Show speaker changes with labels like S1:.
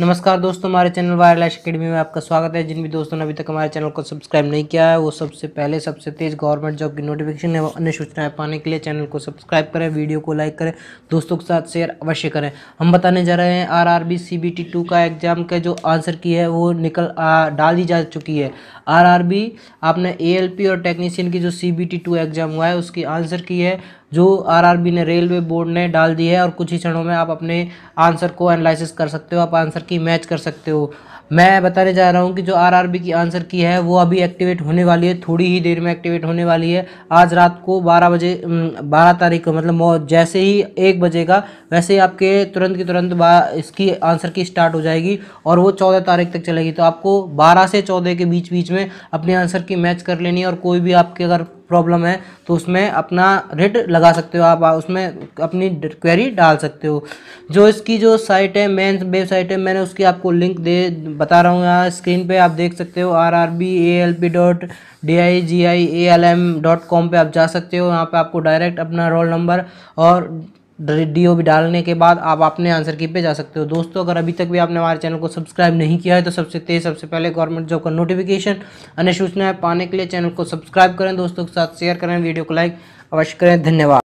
S1: नमस्कार दोस्तों हमारे चैनल वायर अकेडमी में आपका स्वागत है जिन भी दोस्तों ने अभी तक हमारे चैनल को सब्सक्राइब नहीं किया है वो सबसे पहले सबसे तेज़ गवर्नमेंट जॉब की नोटिफिकेशन वो अन्य सूचनाएं पाने के लिए चैनल को सब्सक्राइब करें वीडियो को लाइक करें दोस्तों के साथ शेयर अवश्य करें हम बताने जा रहे हैं R R B C B T two का एग्ज़ाम का जो आंसर की है वो निकल डाल दी जा चुकी है आर आर बी आपने ए एल पी और टेक्नीशियन की जो C B T two exam हुआ है उसकी आंसर की है जो आरआरबी ने रेलवे बोर्ड ने डाल दी है और कुछ ही क्षणों में आप अपने आंसर को एनालिसिस कर सकते हो आप आंसर की मैच कर सकते हो मैं बताने जा रहा हूँ कि जो आरआरबी की आंसर की है वो अभी एक्टिवेट होने वाली है थोड़ी ही देर में एक्टिवेट होने वाली है आज रात को 12 बजे 12 तारीख को मतलब जैसे ही एक बजेगा वैसे ही आपके तुरंत की तुरंत इसकी आंसर की स्टार्ट हो जाएगी और वो 14 तारीख तक चलेगी तो आपको 12 से 14 के बीच बीच में अपने आंसर की मैच कर लेनी है और कोई भी आपके अगर प्रॉब्लम है तो उसमें अपना रेट लगा सकते हो आप उसमें अपनी क्वेरी डाल सकते हो जो इसकी जो साइट है मेन वेबसाइट है मैंने उसकी आपको लिंक दे बता रहा हूँ यहाँ स्क्रीन पे आप देख सकते हो R R B A L P dot D I G I A L M dot com पर आप जा सकते हो यहाँ पर आपको डायरेक्ट अपना रोल नंबर और डी ओ भी डालने के बाद आप अपने आंसर की पे जा सकते हो दोस्तों अगर अभी तक भी आपने हमारे चैनल को सब्सक्राइब नहीं किया है तो सबसे तेज सबसे पहले गवर्नमेंट जॉब का नोटिफिकेशन अन्य सूचनाएं पाने के लिए चैनल को सब्सक्राइब करें दोस्तों के साथ शेयर करें वीडियो को लाइक अवश्य करें धन्यवाद